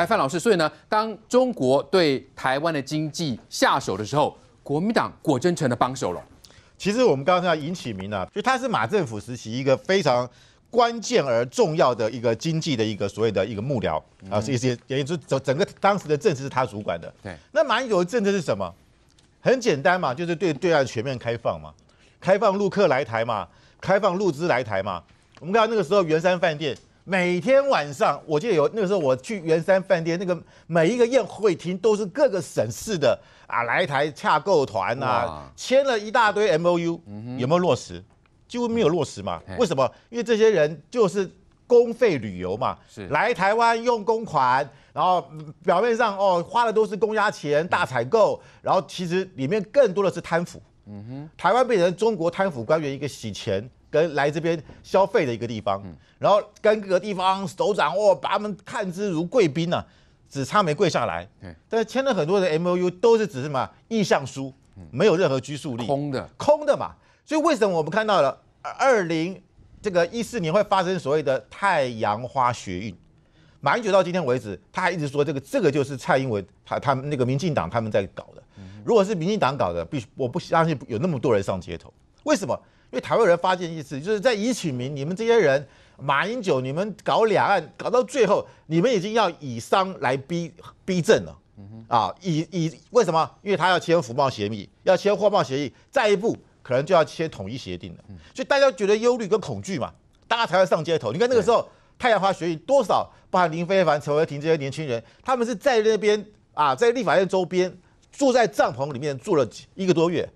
来，范老师，所以呢，当中国对台湾的经济下手的时候，国民党果真成了帮手了。其实我们刚刚要引起名呢，就他是马政府时期一个非常关键而重要的一个经济的一个所谓的一个幕僚啊，是一些，等整整个当时的政治是他主管的。对，那马英九的政策是什么？很简单嘛，就是对对岸全面开放嘛，开放陆客来台嘛，开放陆资来台嘛。我们看到那个时候，圆山饭店。每天晚上，我记得有那个时候我去圆山饭店，那个每一个宴会厅都是各个省市的啊来台洽购团呐，签了一大堆 M O U，有没有落实？几乎没有落实嘛？为什么？因为这些人就是公费旅游嘛，是来台湾用公款，然后表面上哦花的都是公家钱，大采购，然后其实里面更多的是贪腐，嗯哼，台湾变成中国贪腐官员一个洗钱。跟来这边消费的一个地方，然后跟各个地方首长哦，把他们看之如贵宾呢，只差没跪下来。但是签了很多的 M O U 都是只是什么意向书，没有任何拘束力，空的，空的嘛。所以为什么我们看到了二零这个一四年会发生所谓的太阳花学运？马英九到今天为止，他还一直说这个这个就是蔡英文他他们那个民进党他们在搞的。如果是民进党搞的，必须我不相信有那么多人上街头，为什么？因为台湾人发现一次，就是在以取名，你们这些人，马英九，你们搞两岸，搞到最后，你们已经要以商来逼逼政了，啊，以以为什么？因为他要签服贸协议，要签货贸协议，再一步可能就要签统一协定了，所以大家觉得忧虑跟恐惧嘛，大家才会上街头。你看那个时候，太阳花学运多少，包含林非凡、陈伟霆这些年轻人，他们是在那边啊，在立法院周边住在帐篷里面住了一个多月。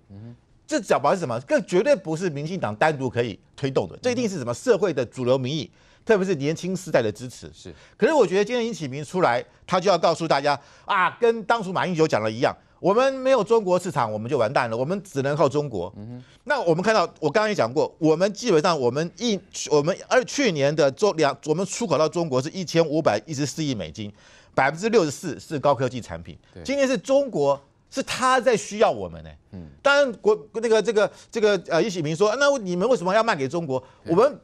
这狡猾是什么？这绝对不是民进党单独可以推动的，这一定是什么社会的主流民意，特别是年轻时代的支持。是。可是我觉得今天尹启明出来，他就要告诉大家啊，跟当初马英九讲的一样，我们没有中国市场，我们就完蛋了，我们只能靠中国。嗯哼。那我们看到，我刚刚也讲过，我们基本上我们一我们二去年的中两，我们出口到中国是一千五百一十四亿美金，百分之六十四是高科技产品。今年是中国。是他在需要我们呢，嗯，当然国那个这个这个呃，叶启明说，那你们为什么要卖给中国？我们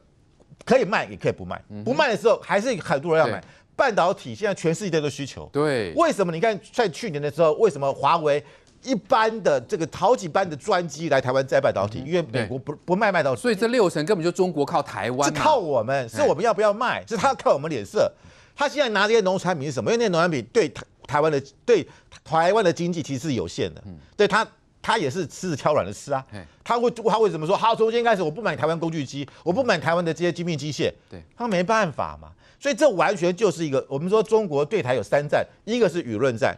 可以卖也可以不卖，不卖的时候还是很多人要买半导体，现在全世界都需求。对，为什么？你看在去年的时候，为什么华为一般的这个好几班的专机来台湾摘半导体？因为美国不不卖半导体，所以这六成根本就中国靠台湾，是靠我们，是我们要不要卖，是他看我们脸色。他现在拿这些农产品是什么？因为那农产品对台湾的对台湾的经济其实是有限的，对他他也是吃着挑软的吃啊，他会他为什么说好从今天开始我不买台湾工具机，我不买台湾的这些精密机械，对他没办法嘛，所以这完全就是一个我们说中国对台有三战，一个是舆论战，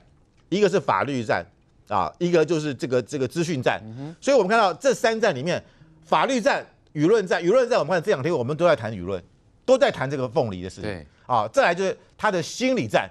一个是法律战啊，一个就是这个这个资讯战，所以我们看到这三战里面法律战、舆论战、舆论战，我们看这两天我们都在谈舆论，都在谈这个凤梨的事情，啊，再来就是他的心理战。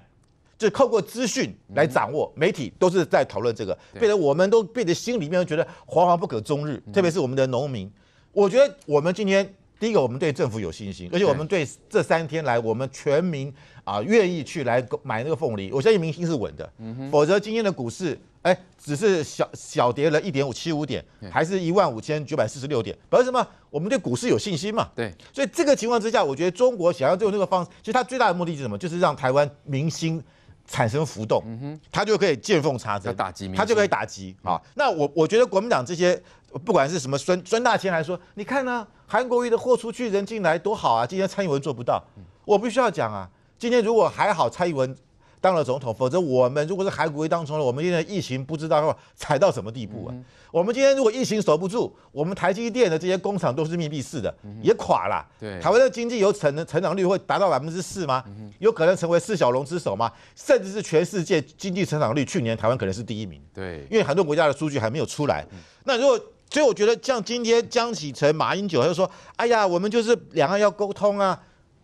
是透过资讯来掌握，媒体都是在讨论这个，变得我们都变得心里面觉得惶惶不可终日。特别是我们的农民，我觉得我们今天第一个，我们对政府有信心，而且我们对这三天来我们全民啊愿意去来买那个凤梨，我相信民心是稳的。否则今天的股市哎，只是小小跌了一点五七五点，还是一万五千九百四十六点，表示什么？我们对股市有信心嘛？对。所以这个情况之下，我觉得中国想要用这个方式，其实它最大的目的就是什么？就是让台湾民心。产生浮动，他就可以见缝插针，他就可以打击啊。那我我觉得国民党这些不管是什么孙孙大千还说，你看呢，韩国瑜的货出去人进来多好啊。今天蔡英文做不到，我必须要讲啊。今天如果还好，蔡英文。当了总统，否则我们如果是海谷当中统，我们现在疫情不知道踩到什么地步啊！我们今天如果疫情守不住，我们台积电的这些工厂都是密闭式的，也垮了。对，台湾的经济有成成长率会达到百分之四吗？有可能成为四小龙之首吗？甚至是全世界经济成长率，去年台湾可能是第一名。对，因为很多国家的数据还没有出来。那如果所以我觉得像今天江启臣、马英九，他就说：“哎呀，我们就是两岸要沟通啊。”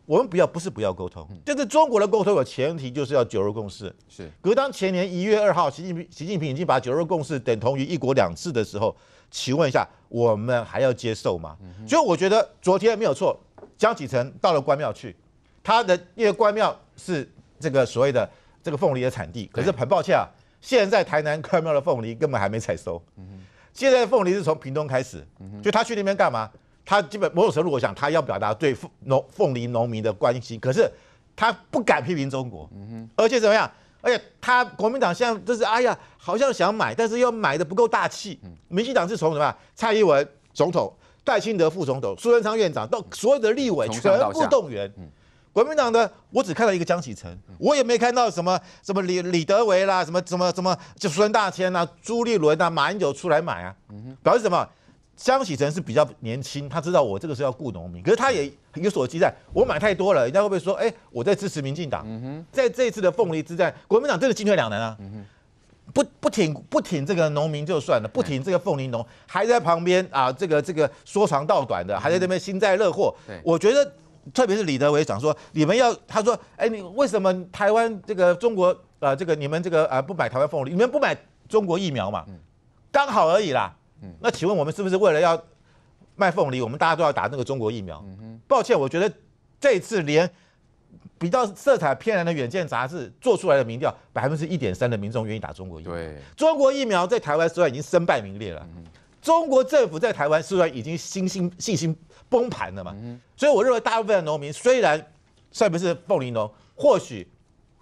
我们不要不是不要沟通，就是中国的沟通有前提，就是要九二共识。是，可是当前年一月二号，习近平习近平已经把九二共识等同于一国两制的时候，请问一下，我们还要接受吗？所以我觉得昨天没有错，江启臣到了关庙去，他的因为关庙是这个所谓的这个凤梨的产地，可是很抱歉啊，现在台南关庙的凤梨根本还没采收，现在凤梨是从屏东开始，就他去那边干嘛？他基本某种程度，我想他要表达对凤农凤梨农民的关心，可是他不敢批评中国，而且怎么样？而且他国民党现在就是哎呀，好像想买，但是又买的不够大气。民进党是从什么蔡英文总统、戴新德副总统、苏贞昌院长到所有的立委全部动员，国民党的我只看到一个江启臣，我也没看到什么什么李李德维啦，什么什么什么就孙大千啊、朱立伦啊、马英九出来买啊，表示什么？江启臣是比较年轻，他知道我这个是要雇农民，可是他也有所期待。我买太多了，人家会不会说，哎，我在支持民进党？在这一次的凤梨之战，国民党真的进退两难啊。不不挺不挺这个农民就算了，不挺这个凤梨农，还在旁边啊，这个这个说长道短的，还在那边幸灾乐祸。我觉得，特别是李德伟讲说，你们要他说，哎，你为什么台湾这个中国呃这个你们这个呃不买台湾凤梨？你们不买中国疫苗嘛？刚好而已啦。那请问我们是不是为了要卖凤梨，我们大家都要打那个中国疫苗？抱歉，我觉得这次连比较色彩偏蓝的远见杂志做出来的民调，百分之一点三的民众愿意打中国疫苗。对，中国疫苗在台湾虽然已经身败名裂了，中国政府在台湾虽然已经信心信心崩盘了嘛，所以我认为大部分的农民，虽然算不是凤梨农，或许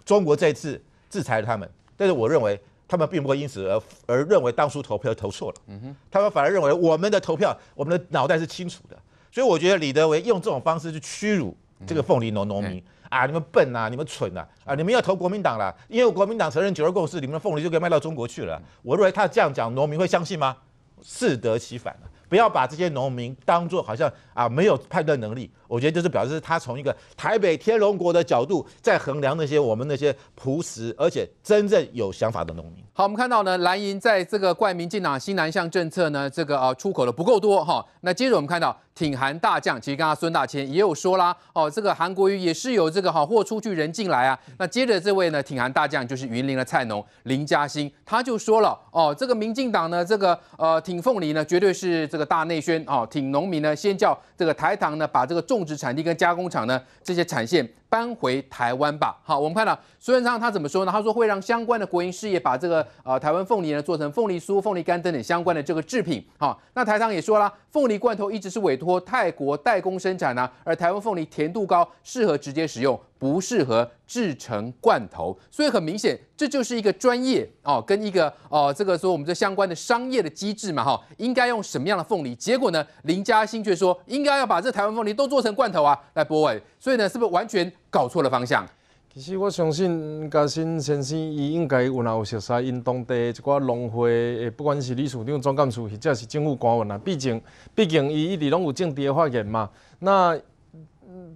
中国这次制裁了他们，但是我认为。他们并不会因此而而认为当初投票投错了，嗯哼，他们反而认为我们的投票，我们的脑袋是清楚的。所以我觉得李德维用这种方式去屈辱这个凤梨农农民啊，你们笨呐，你们蠢呐，啊，你们要投国民党了，因为国民党承认九二共识，你们凤梨就可以卖到中国去了。我认为他这样讲，农民会相信吗？适得其反啊。不要把这些农民当做好像啊没有判断能力，我觉得就是表示他从一个台北天龙国的角度在衡量那些我们那些朴实而且真正有想法的农民。好，我们看到呢，蓝营在这个怪民进党新南向政策呢，这个啊出口的不够多哈。那接着我们看到挺韩大将，其实刚刚孙大千也有说啦，哦这个韩国瑜也是有这个哈货出去人进来啊。那接着这位呢挺韩大将就是云林的菜农林嘉欣，他就说了哦这个民进党呢这个呃挺凤梨呢绝对是。这个大内宣啊，挺农民呢，先叫这个台糖呢，把这个种植产地跟加工厂呢，这些产线。搬回台湾吧。好，我们看到苏院昌他怎么说呢？他说会让相关的国营事业把这个呃台湾凤梨呢做成凤梨酥、凤梨干等等相关的这个制品。好，那台商也说了，凤梨罐头一直是委托泰国代工生产呢，而台湾凤梨甜度高，适合直接使用，不适合制成罐头。所以很明显，这就是一个专业哦，跟一个哦这个说我们这相关的商业的机制嘛哈。应该用什么样的凤梨？结果呢，林嘉欣却说应该要把这台湾凤梨都做成罐头啊来博 y 所以呢，是不是完全？搞错了方向。其实我相信嘉信先生，伊应该有若有熟悉，因当地一寡农会，不管是理事长、总干事，或者是政府官员啊。毕竟，毕竟伊一直拢有政治的发言嘛。那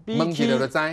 比起，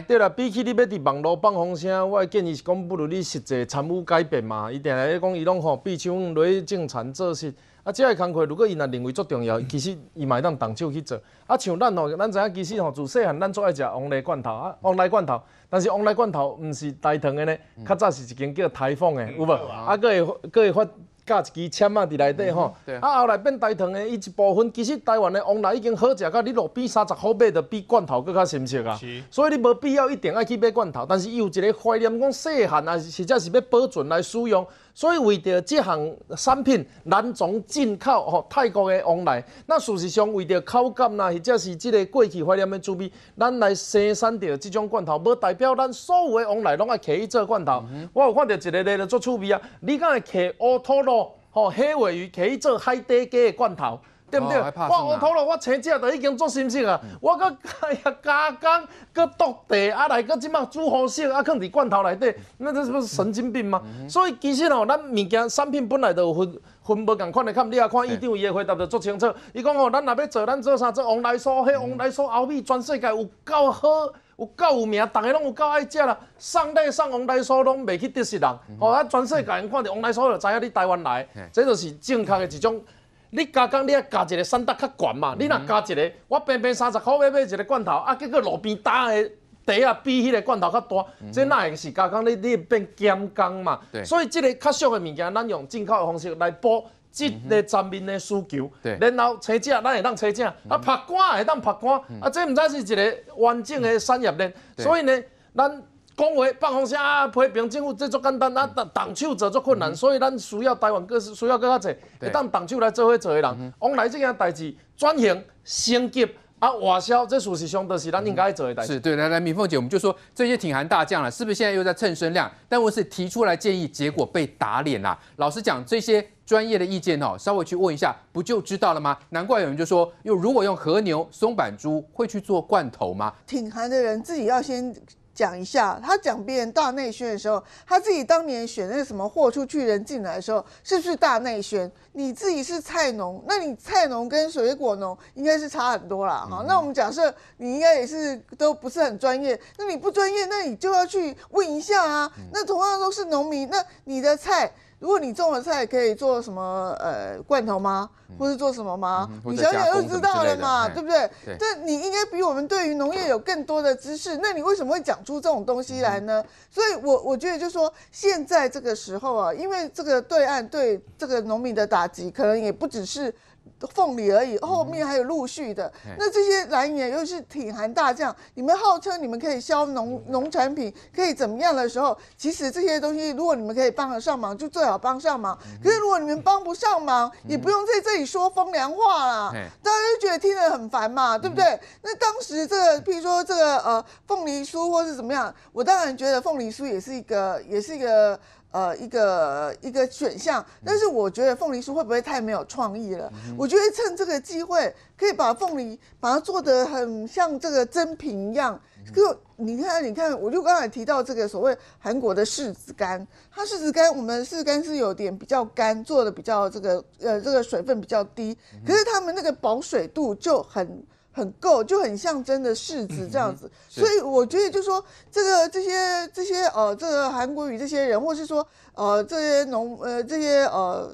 对啦，比起你要伫网络放风声，我建议是讲不如你实际参与改变嘛。伊定系讲伊拢吼，比起阮来种田做事。啊，这个工课如果伊若认为足重要，其实伊嘛会当动手去做。啊，像咱吼，咱知影其实吼，自细汉咱最爱食王奶罐头啊，王奶罐头。但是王奶罐头毋是台糖的呢，较早是一间叫台凤的，有无？啊，佫会佫会发加一支签仔伫内底吼。啊，后来变台糖的，伊一部分其实台湾的王奶已经好食到你路边三十毫买的比罐头佫较新鲜啊。所以你无必要一定爱去买罐头，但是伊有一个怀念，讲细汉啊，实在是要保存来使用。所以为着即项产品，南从进口吼泰国的往来，那事实上为着口感啦，或者是即个过去怀念的滋味，咱来生产着即种罐头，无代表咱所有的往来拢爱起做罐头。我有看到一个例子做趣味啊，你敢会起乌托罗吼虾尾鱼起做海底鸡的罐头。对不对？我乌头了，我生只都已经做新鲜啊！我搁哎 呀加工，搁剁地啊，来搁即摆煮好色啊，放伫罐头内底，那这是不是神经病吗？所以其实哦，咱物件产品本来就有分分不同，看的，看你啊看，伊张伊的回答就足清楚。伊讲哦，咱若要坐咱做啥做王来酥，迄王来酥欧米全世界有够好，有够有名，逐个拢有够爱食啦。上代上王来酥拢袂去得罪人，哦啊全世界人看到王奶酥就知影你台湾来，这就是正确的一种。你加工，你啊加一个山值较悬嘛。你若加一个，我平平三十箍买买一个罐头，啊，结果路边打的茶啊比迄个罐头较大，这那会是加工，你你变减工嘛。所以即个较俗的物件，咱用进口的方式来补即个层面的需求。然后车价咱会当车价，啊，拍杆也当拍杆，啊，这毋知是一个完整的产业链。所以呢，咱。讲话风红啊，批评政府，这作简单啊，党党手则作困难，所以咱需要台湾各需要更加多会当党丑来做会做的人。往来这件代志转型升级啊，外销这属实上都是咱应该做的代。是对，来来，米凤姐，我们就说这些挺韩大将了，是不是现在又在蹭声量？但我是提出来建议，结果被打脸啦。老实讲，这些专业的意见哦，稍微去问一下，不就知道了吗？难怪有人就说，又如果用和牛、松板猪会去做罐头吗？挺韩的人自己要先。讲一下，他讲别人大内宣的时候，他自己当年选那个什么货出去人进来的时候，是不是大内宣？你自己是菜农，那你菜农跟水果农应该是差很多啦，哈。那我们假设你应该也是都不是很专业，那你不专业，那你就要去问一下啊。那同样都是农民，那你的菜。如果你种了菜，可以做什么？呃，罐头吗？或是做什么吗？你想想就知道了嘛，对不对？这你应该比我们对于农业有更多的知识，那你为什么会讲出这种东西来呢？所以，我我觉得就说现在这个时候啊，因为这个对岸对这个农民的打击，可能也不只是。凤梨而已，后面还有陆续的。那这些来源又是挺寒大将，你们号称你们可以销农农产品，可以怎么样的时候，其实这些东西如果你们可以帮得上忙，就最好帮上忙。可是如果你们帮不上忙，也不用在这里说风凉话啦。大家就觉得听得很烦嘛，对不对？那当时这个，譬如说这个呃凤梨酥或是怎么样，我当然觉得凤梨酥也是一个，也是一个。呃，一个一个选项，但是我觉得凤梨酥会不会太没有创意了？我觉得趁这个机会可以把凤梨把它做得很像这个真品一样。就你看，你看，我就刚才提到这个所谓韩国的柿子干，它柿子干我们柿子干是有点比较干，做的比较这个呃这个水分比较低，可是他们那个保水度就很。很够，就很象征的柿子这样子，所以我觉得就说这个这些这些呃，这个韩国语这些人，或是说呃这些农呃这些呃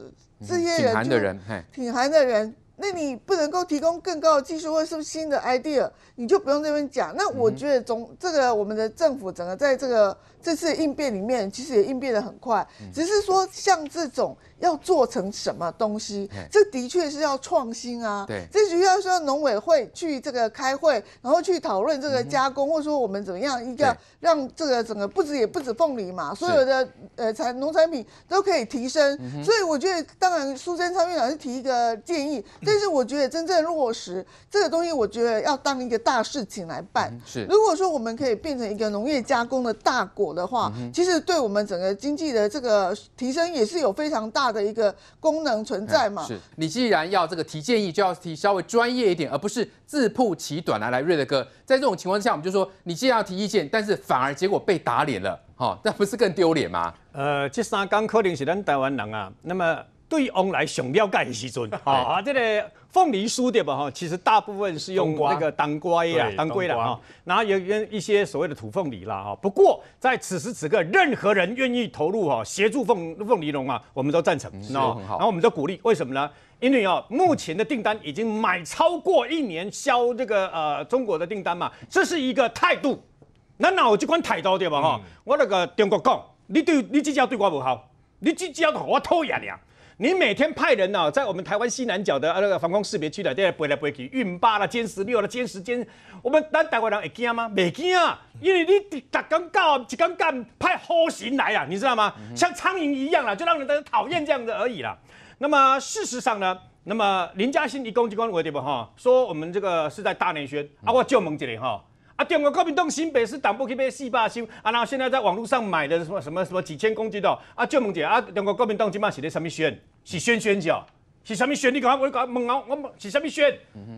这些人，挺韩的人，挺韩的人，那你不能够提供更高的技术或是不是新的 idea，你就不用这边讲。那我觉得中这个我们的政府整个在这个。这次应变里面其实也应变得很快，只是说像这种要做成什么东西，这的确是要创新啊。对，这需要说农委会去这个开会，然后去讨论这个加工，或者说我们怎么样一个让这个整个不止也不止凤梨嘛，所有的呃产农产品都可以提升。所以我觉得，当然苏贞昌院长是提一个建议，但是我觉得真正落实这个东西，我觉得要当一个大事情来办。是，如果说我们可以变成一个农业加工的大国。的话，其实对我们整个经济的这个提升也是有非常大的一个功能存在嘛。是，你既然要这个提建议，就要提稍微专业一点，而不是自曝其短啊。来瑞的哥，在这种情况之下，我们就说你既然要提意见，但是反而结果被打脸了，哈，那不是更丢脸吗？呃，这三刚可能是咱台湾人啊，那么。对翁来上了解的时阵，啊，这个凤梨酥对吧，哈，其实大部分是用那个当归啊，当归了哈，然后有跟一些所谓的土凤梨啦，哈。不过在此时此刻，任何人愿意投入哈，协助凤凤梨农啊，我们都赞成，是吧？然后我们都鼓励，为什么呢？因为啊，目前的订单已经买超过一年销这个呃中国的订单嘛，这是一个态度。那那我就管态度对吧？哈，我那个中国讲，你对，你这只对我不好，你这只都我讨厌了。你每天派人啊，在我们台湾西南角的啊那个防空识别区的，都要飞来飞去，运八啦、歼十六了、歼十歼，我们咱台湾人会惊吗？没惊啊，因为你刚刚刚一刚刚派火行来啊，你知道吗？像苍蝇一样啦，就让人家讨厌这样的而已啦。那么事实上呢，那么林嘉欣一公击官我也不哈，说我们这个是在大内宣啊，我就蒙这里哈。啊！中国国民党新北市党部去边四百手，啊，然后现在在网络上买的什么什么什么几千公斤的，啊，就问姐，啊，中国国民党今嘛是咧什么宣？是宣宣教？是啥物宣？你讲我讲，问我我问是啥物宣？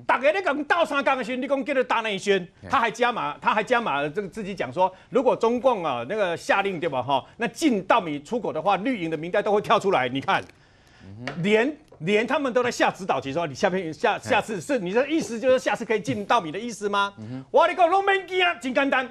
大家咧讲到香江的宣，你讲叫做大内宣。他还加码，他还加码，这个自己讲说，如果中共啊那个下令对吧？哈，那进稻米出口的话，绿营的名单都会跳出来。你看，连。连他们都在下指导，就说你下边下下次是你的意思，就是下次可以进稻米的意思吗？我你个农民鸡啊，简单。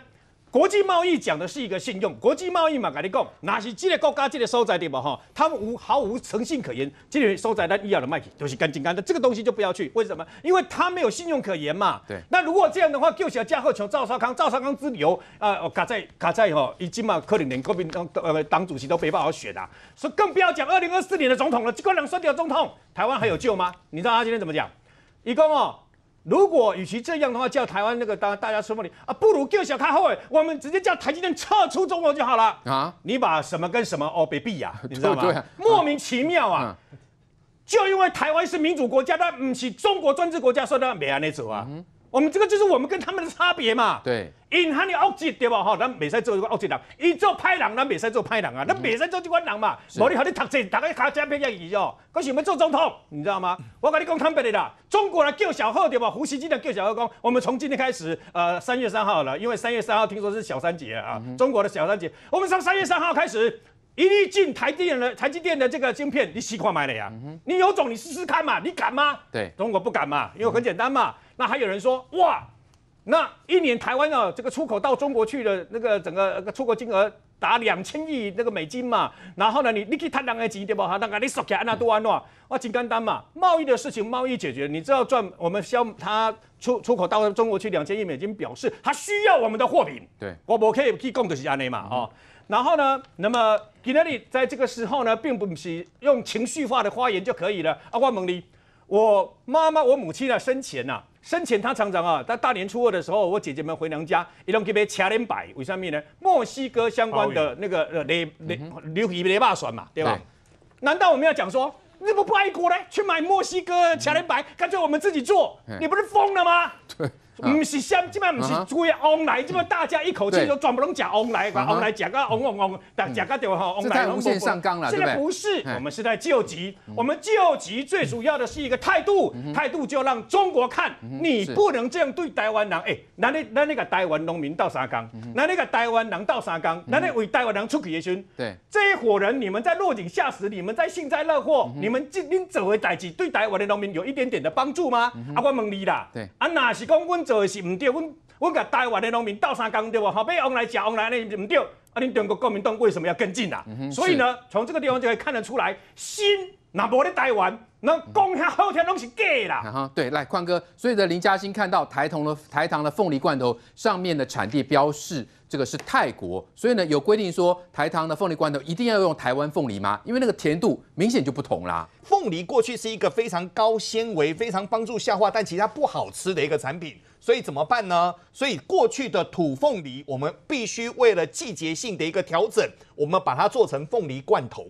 国际贸易讲的是一个信用，国际贸易嘛，跟你讲，哪是这个国家这个所在点嘛，哈，他们无毫无诚信可言，这个所在，咱医药的卖起，都是干净干的，这个东西就不要去。为什么？因为他没有信用可言嘛。对。那如果这样的话，就起了江鹤琼、赵少康、赵少康之流，啊，卡在卡在哦，已经嘛，可能连国民党呃党主席都没办法选啊，所以更不要讲二零二四年的总统了，这个两说掉总统，台湾还有救吗？你知道他今天怎么讲？一共哦。如果与其这样的话，叫台湾那个大大家说梦里啊，不如叫小开会，我们直接叫台积电撤出中国就好了啊！你把什么跟什么哦，别比呀，你知道吗？莫名其妙啊！就因为台湾是民主国家，但不是中国专制国家，所以它袂安尼啊。我们这个就是我们跟他们的差别嘛，对，因和你奥籍对吧？哈，那美赛做一个奥籍党，一做派党，那美赛做派党啊，那美赛做这款党嘛，某你和你读册，大家卡加不介意哦，可是我们做总统，你知道吗？我跟你讲坦白的啦，中国人叫小贺对吧？胡锡进叫小贺讲，我们从今天开始，呃，三月三号了，因为三月三号听说是小三节啊，中国的小三节，我们从三月三号开始。一力进台积电的台积电的这个芯片，你喜欢买了呀？你有种你试试看嘛？你敢吗？对，中国不敢嘛，因为很简单嘛。那还有人说哇，那一年台湾啊，这个出口到中国去的那个整个出口金额。打两千亿那个美金嘛，然后呢，你你去以谈两个级对不？哈，那个你说起来那多安诺，哇，金简单嘛，贸易的事情贸易解决。你知道赚我们销他出出口到中国去两千亿美金，表示他需要我们的货品。对，我我可以去供的是安内嘛哦。然后呢，那么吉德里在这个时候呢，并不是用情绪化的发言就可以了。阿万蒙尼，我妈妈我母亲呢生前呐。生前他常常啊，在大年初二的时候，我姐姐们回娘家，一桶咖啡加连摆，为什么呢？墨西哥相关的那个呃雷雷硫酸嘛，对吧？难道我们要讲说，你怎么不爱国呢？去买墨西哥加连摆，干脆我们自己做，你不是疯了吗？对。唔是先，即摆唔是贵，翁来，即摆大家一口气都全部拢讲翁来，把红奶食个红红红，但讲个就吼红奶上纲了，现在不是，我们是在救急，我们救急最主要的是一个态度，态度就让中国看，你不能这样对台湾人。哎，那那那个台湾农民到沙冈，那那个台湾人到沙冈，那那为台湾人出去也行。对，这一伙人你们在落井下石，你们在幸灾乐祸，你们今天做的代志对台湾的农民有一点点的帮助吗？啊，我问你啦，对，啊哪是讲我。做的是唔对，我我甲台湾的农民斗三江对不？后背往内食往内呢唔对，啊！恁中国国民党为什么要跟进啦？所以呢，从这个地方就可以看得出来，心。那无咧台湾，那讲遐好听拢是假啦。哈，对，来，宽哥，所以呢，林嘉欣看到台糖的台糖的凤梨罐头上面的产地标示，这个是泰国。所以呢，有规定说台糖的凤梨罐头一定要用台湾凤梨吗？因为那个甜度明显就不同啦。凤梨过去是一个非常高纤维、非常帮助消化，但其他不好吃的一个产品。所以怎么办呢？所以过去的土凤梨，我们必须为了季节性的一个调整，我们把它做成凤梨罐头。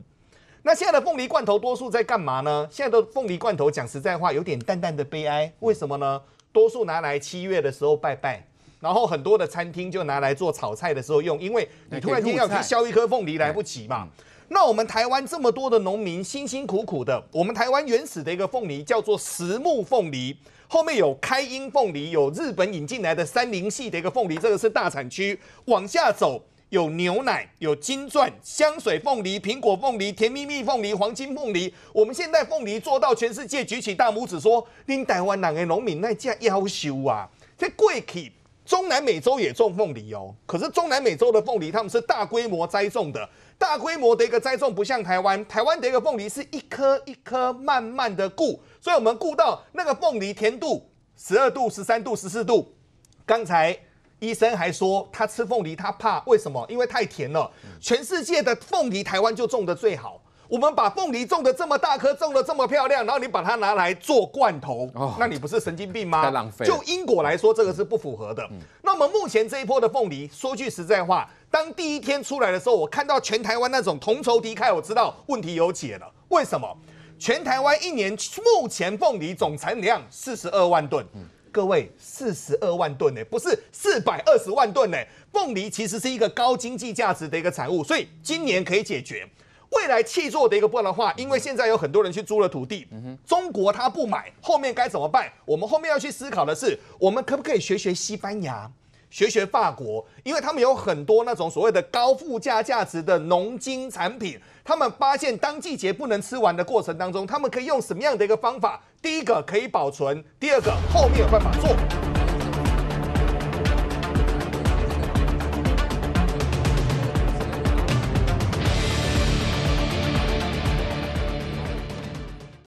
那现在的凤梨罐头多数在干嘛呢？现在的凤梨罐头讲实在话有点淡淡的悲哀，为什么呢？多数拿来七月的时候拜拜，然后很多的餐厅就拿来做炒菜的时候用，因为你突然间要去削一颗凤梨来不及嘛。那我们台湾这么多的农民辛辛苦苦的，我们台湾原始的一个凤梨叫做实木凤梨，后面有开音凤梨，有日本引进来的三菱系的一个凤梨，这个是大产区，往下走。有牛奶，有金钻香水凤梨、苹果凤梨、甜蜜蜜凤梨、黄金凤梨。我们现在凤梨做到全世界举起大拇指说，令台湾哪个农民那叫要羞啊！在贵企，中南美洲也种凤梨哦。可是中南美洲的凤梨，他们是大规模栽种的，大规模的一个栽种，不像台湾，台湾的一个凤梨是一颗一颗慢慢的故所以我们顾到那个凤梨甜度，十二度、十三度、十四度，刚才。医生还说他吃凤梨，他怕为什么？因为太甜了。全世界的凤梨，台湾就种的最好。我们把凤梨种的这么大颗，种的这么漂亮，然后你把它拿来做罐头，那你不是神经病吗？太浪费。就因果来说，这个是不符合的。那么目前这一波的凤梨，说句实在话，当第一天出来的时候，我看到全台湾那种同仇敌忾，我知道问题有解了。为什么？全台湾一年目前凤梨总产量四十二万吨。各位，四十二万吨呢，不是四百二十万吨呢。凤梨其实是一个高经济价值的一个产物，所以今年可以解决。未来气作的一个部分的话，因为现在有很多人去租了土地，中国他不买，后面该怎么办？我们后面要去思考的是，我们可不可以学学西班牙？学学法国，因为他们有很多那种所谓的高附加价值的农经产品。他们发现当季节不能吃完的过程当中，他们可以用什么样的一个方法？第一个可以保存，第二个后面有办法做。